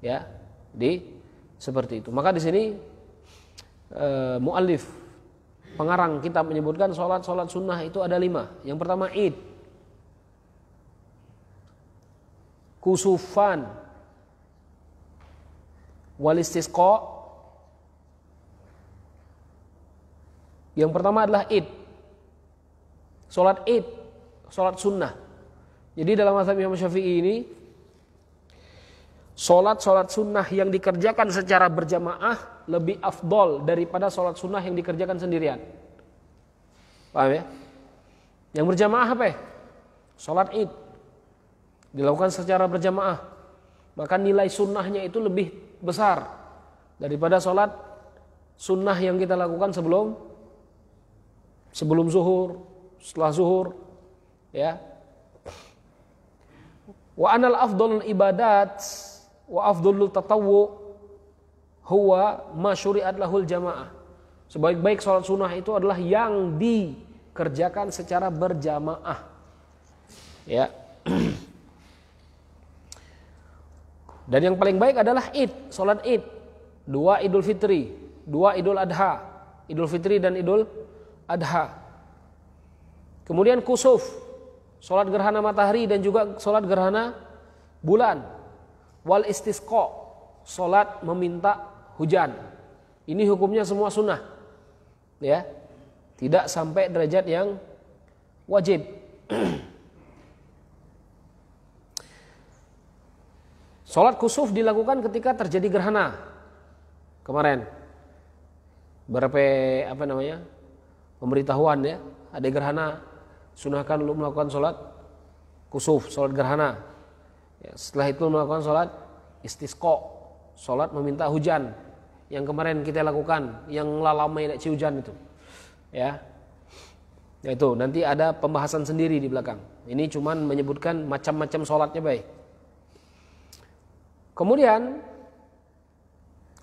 ya, di seperti itu. Maka di sini e, eh, mualif pengarang kita menyebutkan sholat sholat sunnah itu ada lima. Yang pertama id, kusufan, walistisqo, Yang pertama adalah id. Sholat id. Sholat sunnah. Jadi dalam mazhab Imam Syafi'i ini, sholat-sholat sunnah yang dikerjakan secara berjamaah lebih afdol daripada sholat sunnah yang dikerjakan sendirian. Paham ya? Yang berjamaah apa ya? Sholat id. Dilakukan secara berjamaah. Maka nilai sunnahnya itu lebih besar daripada sholat sunnah yang kita lakukan sebelum sebelum zuhur, setelah zuhur, ya. Wa anal afdol ibadat wa afdol tatawu huwa masyuriat lahul jamaah. Sebaik-baik sholat sunnah itu adalah yang dikerjakan secara berjamaah. Ya. Dan yang paling baik adalah Id, sholat Id. Dua Idul Fitri, dua Idul Adha, Idul Fitri dan Idul adha. Kemudian kusuf, sholat gerhana matahari dan juga sholat gerhana bulan. Wal istisqo, sholat meminta hujan. Ini hukumnya semua sunnah. Ya, tidak sampai derajat yang wajib. Sholat kusuf dilakukan ketika terjadi gerhana kemarin berapa apa namanya pemberitahuan ya ada gerhana sunahkan lu melakukan sholat kusuf sholat gerhana ya, setelah itu melakukan sholat istisqo sholat meminta hujan yang kemarin kita lakukan yang lalamai tidak hujan itu ya itu nanti ada pembahasan sendiri di belakang ini cuman menyebutkan macam-macam sholatnya baik kemudian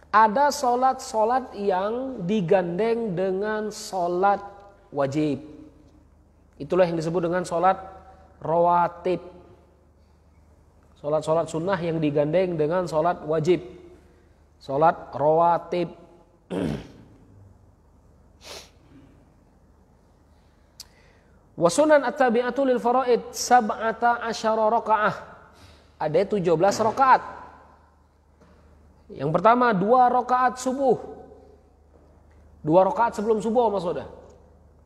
ada solat-solat yang digandeng dengan solat wajib. Itulah yang disebut dengan solat rawatib. Solat-solat sunnah yang digandeng dengan solat wajib. Solat rawatib. Wasunan at-tabi'atu lil faraid sab'ata asyara raka'ah. Ada 17 rakaat. Yang pertama dua rakaat subuh. Dua rakaat sebelum subuh Mas Oda.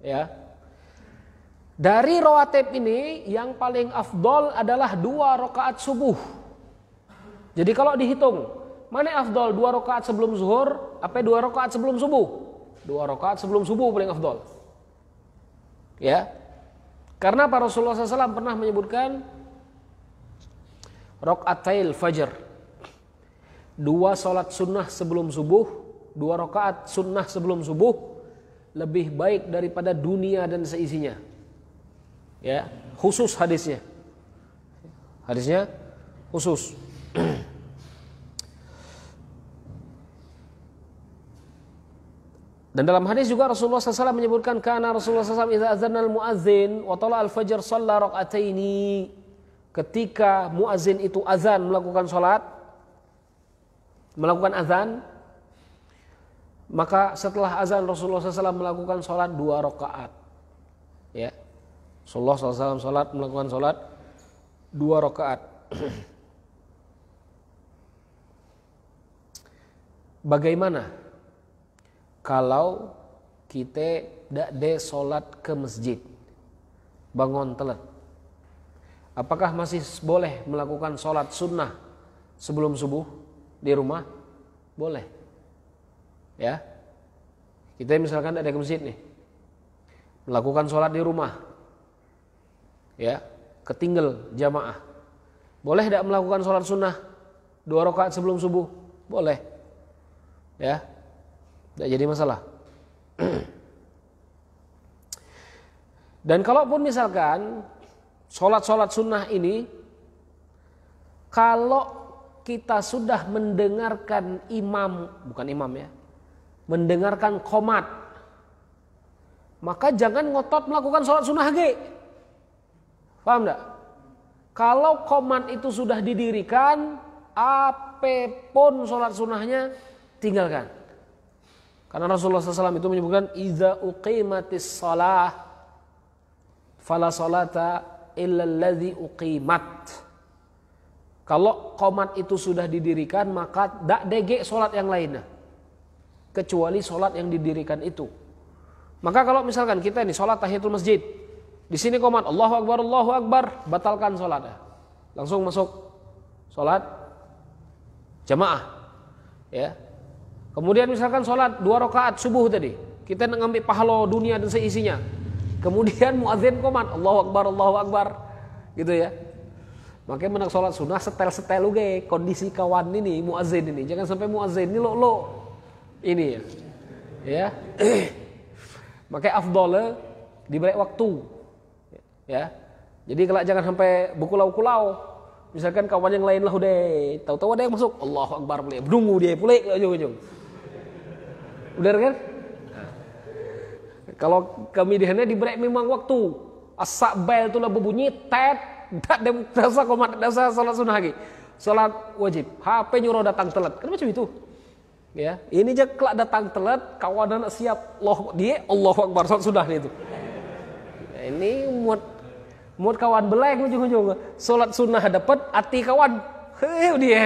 Ya. Dari rawatib ini yang paling afdol adalah dua rakaat subuh. Jadi kalau dihitung, mana afdol dua rakaat sebelum zuhur, apa dua rakaat sebelum subuh? Dua rakaat sebelum subuh paling afdol. Ya. Karena para Rasulullah SAW pernah menyebutkan rakaat tail fajar dua sholat sunnah sebelum subuh, dua rakaat sunnah sebelum subuh lebih baik daripada dunia dan seisinya. Ya, khusus hadisnya. Hadisnya khusus. Dan dalam hadis juga Rasulullah SAW menyebutkan karena Rasulullah SAW itu azanal al muazin tala al fajr rokaat ini ketika muazin itu azan melakukan solat melakukan azan maka setelah azan Rasulullah SAW melakukan sholat dua rakaat ya Rasulullah SAW sholat melakukan sholat dua rakaat bagaimana kalau kita tidak de sholat ke masjid bangun telat apakah masih boleh melakukan sholat sunnah sebelum subuh di rumah boleh ya kita misalkan ada ke masjid nih melakukan sholat di rumah ya ketinggal jamaah boleh tidak melakukan sholat sunnah dua rakaat sebelum subuh boleh ya tidak jadi masalah dan kalaupun misalkan sholat-sholat sunnah ini kalau kita sudah mendengarkan imam, bukan imam ya, mendengarkan komat, maka jangan ngotot melakukan sholat sunnah lagi. Paham enggak? Kalau komat itu sudah didirikan, apapun sholat sunnahnya tinggalkan. Karena Rasulullah SAW itu menyebutkan, Iza uqimatis salah, fala salata illa alladhi uqimat. Kalau komat itu sudah didirikan maka dak dege sholat yang lainnya. Kecuali sholat yang didirikan itu. Maka kalau misalkan kita ini sholat tahiyatul masjid. Di sini komat Allahu Akbar, Allahu Akbar. Batalkan sholatnya. Langsung masuk sholat jamaah. Ya. Kemudian misalkan sholat dua rakaat subuh tadi. Kita ngambil pahala dunia dan seisinya. Kemudian muazin komat Allahu Akbar, Allahu Akbar. Gitu ya. Makanya menak sholat sunnah setel-setel uge kondisi kawan ini muazin ini. Jangan sampai muazin ini lo lo ini ya. Ya. Makanya afdole diberi waktu. Ya. Jadi kalau jangan sampai bukulau kulau Misalkan kawan yang lain lah udah tahu-tahu ada yang masuk, Allah Akbar pulih Berdungu dia pulih ke ujung-ujung. udah kan? Kalau kami di sana diberi memang waktu. Asak bel tuh lah berbunyi, tet Tak ada dasar komat dasar salat sunnah lagi. Salat wajib. HP nyuruh datang telat. Kan macam itu. Ya, ini je kelak datang telat, kawan anak siap. loh dia Allah Akbar salat sudah itu. Ya, ini muat muat kawan belek ujung-ujung. Salat sunnah dapat hati kawan. Hei dia.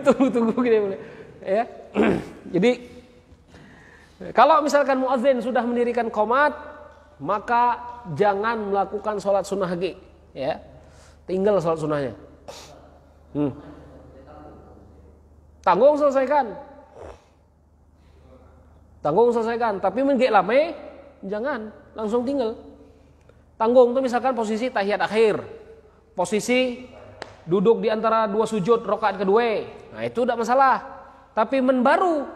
Tunggu-tunggu gini Ya. Jadi kalau misalkan muazin sudah mendirikan komat, maka jangan melakukan sholat sunnah lagi. Ya, Tinggal sholat sunnahnya. Hmm. Tanggung selesaikan. Tanggung selesaikan. Tapi menggek lame, jangan. Langsung tinggal. Tanggung itu misalkan posisi tahiyat akhir. Posisi duduk di antara dua sujud rokaat kedua. Nah itu tidak masalah. Tapi menbaru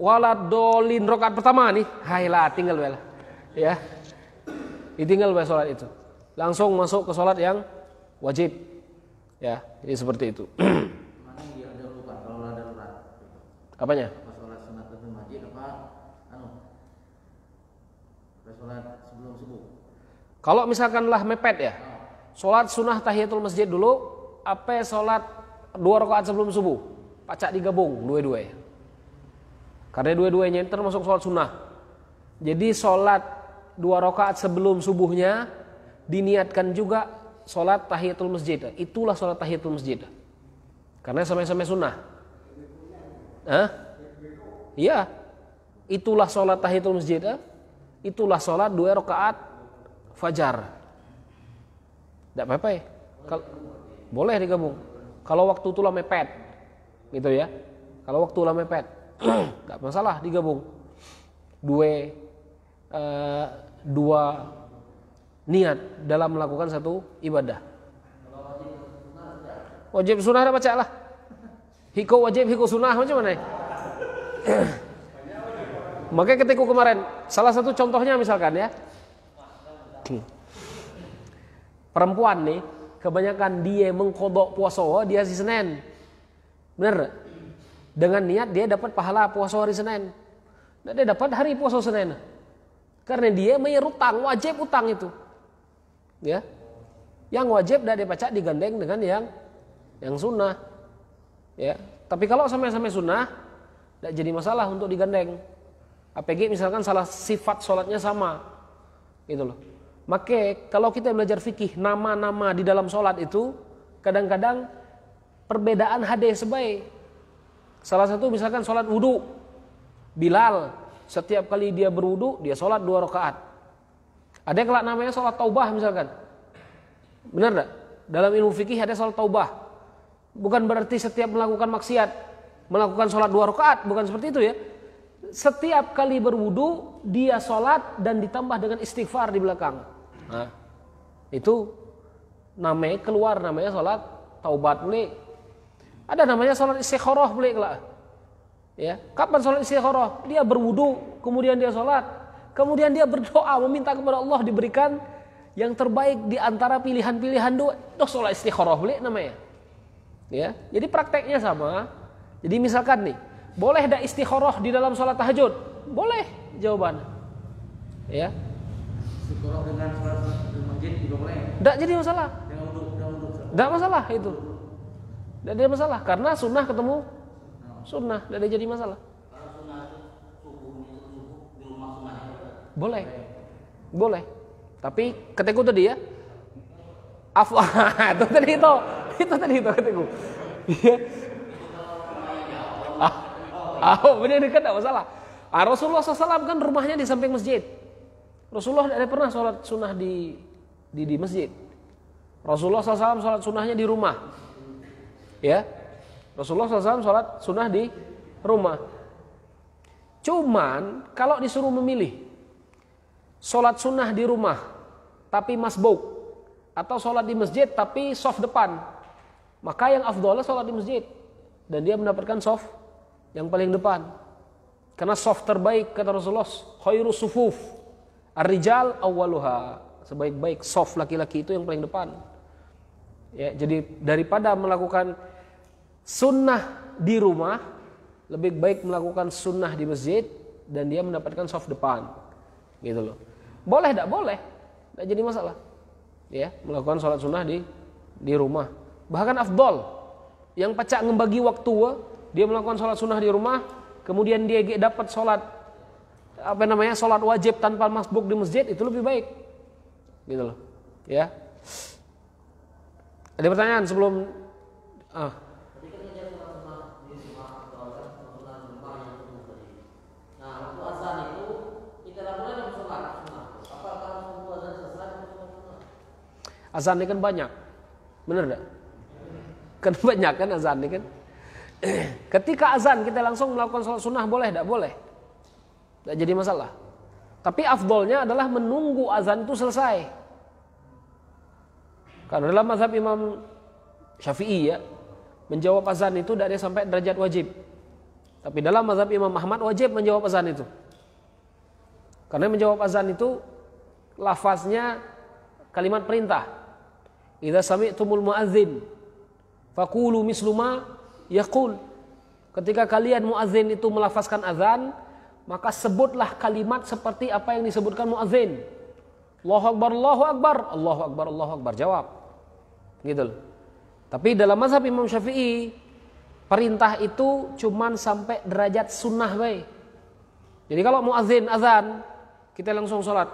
walad dolin rokaat pertama nih. Hailah tinggal bela. Ya. Ditinggal bela sholat itu. Langsung masuk ke sholat yang wajib ya jadi seperti itu apanya anu, kalau misalkanlah mepet ya oh. sholat sunnah tahiyatul masjid dulu apa sholat dua rakaat sebelum subuh pacak digabung dua-dua karena dua-duanya ini termasuk sholat sunnah jadi sholat dua rakaat sebelum subuhnya diniatkan juga sholat tahiyatul masjid. Itulah sholat tahiyatul masjid. Karena sampai-sampai sunnah. Hah? Ya. Itulah sholat tahiyatul masjid. Itulah sholat dua rakaat fajar. Tidak apa-apa ya? Kal boleh digabung. Kalau waktu tulah mepet. Gitu ya. Kalau waktu tulah mepet. Tidak masalah digabung. Dua, uh, dua niat dalam melakukan satu ibadah. Wajib sunnah ada baca lah. Hiko wajib, hiko sunnah macam mana? Makanya ketika kemarin, salah satu contohnya misalkan ya. Perempuan nih, kebanyakan dia mengkodok puasa dia si Senin. Bener? Dengan niat dia dapat pahala puasa hari Senin. dan dia dapat hari puasa Senin. Karena dia mengirut utang, wajib utang itu ya yang wajib dan dibaca digandeng dengan yang yang sunnah ya tapi kalau sama-sama sunnah tidak jadi masalah untuk digandeng APG misalkan salah sifat sholatnya sama gitu loh Maka kalau kita belajar fikih nama-nama di dalam sholat itu kadang-kadang perbedaan hadis sebaik. Salah satu misalkan sholat wudhu. Bilal setiap kali dia berwudhu dia sholat dua rakaat. Ada yang kelak namanya sholat taubah misalkan. Benar tidak? Dalam ilmu fikih ada sholat taubah. Bukan berarti setiap melakukan maksiat, melakukan sholat dua rakaat, bukan seperti itu ya. Setiap kali berwudu dia sholat dan ditambah dengan istighfar di belakang. Nah, itu namanya keluar namanya sholat taubat beli. Ada namanya sholat istikharah beli lah. Ya, kapan sholat istikharah? Dia berwudu, kemudian dia sholat, Kemudian dia berdoa meminta kepada Allah diberikan yang terbaik di antara pilihan-pilihan doa. doa sholat istikharah boleh namanya. Ya, jadi prakteknya sama. Jadi misalkan nih, boleh ada istikharah di dalam sholat tahajud? Boleh jawaban. Ya. Istikharah dengan sholat juga boleh. Tidak jadi masalah. Tidak masalah itu. Tidak ada masalah karena sunnah ketemu sunnah, tidak ada jadi masalah. Boleh. Boleh. Tapi keteku tadi ya. Afu ah, itu tadi itu. Itu tadi itu keteku. Iya. ah, oh, ah, benar dekat enggak masalah. Ah, Rasulullah SAW kan rumahnya di samping masjid. Rasulullah tidak pernah sholat sunnah di, di, di masjid. Rasulullah SAW sholat sunnahnya di rumah. Ya, Rasulullah SAW sholat sunnah di rumah. Cuman kalau disuruh memilih, sholat sunnah di rumah tapi masbuk atau sholat di masjid tapi soft depan maka yang afdolnya sholat di masjid dan dia mendapatkan soft yang paling depan karena soft terbaik kata Rasulullah khairu sufuf arrijal rijal awaluha sebaik-baik soft laki-laki itu yang paling depan ya jadi daripada melakukan sunnah di rumah lebih baik melakukan sunnah di masjid dan dia mendapatkan soft depan gitu loh boleh tidak boleh, tidak jadi masalah. Ya, melakukan sholat sunnah di di rumah. Bahkan afdol, yang pacak membagi waktu, eh, dia melakukan sholat sunnah di rumah, kemudian dia dapat sholat apa namanya sholat wajib tanpa masbuk di masjid itu lebih baik gitu loh ya ada pertanyaan sebelum ah Azan ini kan banyak. Benar enggak? Kan banyak kan azan ini kan? Ketika azan kita langsung melakukan sholat sunnah boleh tidak boleh? Tidak jadi masalah. Tapi afdolnya adalah menunggu azan itu selesai. Karena dalam mazhab Imam Syafi'i ya, menjawab azan itu dari sampai derajat wajib. Tapi dalam mazhab Imam Ahmad wajib menjawab azan itu. Karena menjawab azan itu lafaznya kalimat perintah. Idza sami'tumul muadzin faqulu mislu ma yaqul. Ketika kalian muadzin itu melafazkan azan, maka sebutlah kalimat seperti apa yang disebutkan muadzin. Allahu akbar, Allahu akbar, Allahu akbar, Allahu akbar. Jawab. Gitu loh. Tapi dalam mazhab Imam Syafi'i perintah itu cuman sampai derajat sunnah baik. Jadi kalau muadzin azan, kita langsung sholat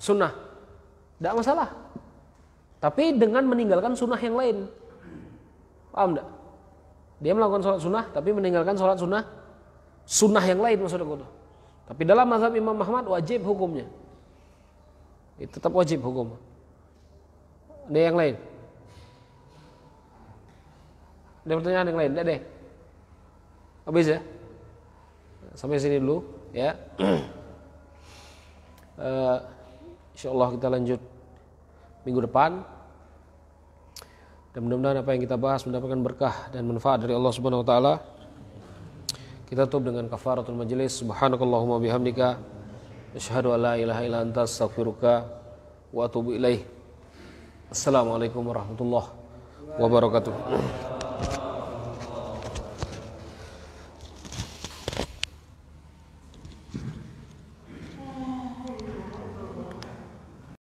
sunnah. Tidak masalah. Tapi dengan meninggalkan sunnah yang lain. Paham tidak? Dia melakukan sholat sunnah, tapi meninggalkan sholat sunnah, sunnah yang lain maksud aku gitu. tuh. Tapi dalam mazhab Imam Ahmad wajib hukumnya. Itu tetap wajib hukum. Ada yang lain? Ada pertanyaan yang lain? Tidak deh. Habis ya? Sampai sini dulu ya. uh, eh, Insya Allah kita lanjut minggu depan dan mudah-mudahan apa yang kita bahas mendapatkan berkah dan manfaat dari Allah Subhanahu wa taala. Kita tutup dengan kafaratul majelis. Subhanakallahumma bihamdika asyhadu an la ilaha illa anta astaghfiruka wa atubu ilaih. Assalamualaikum warahmatullahi wabarakatuh.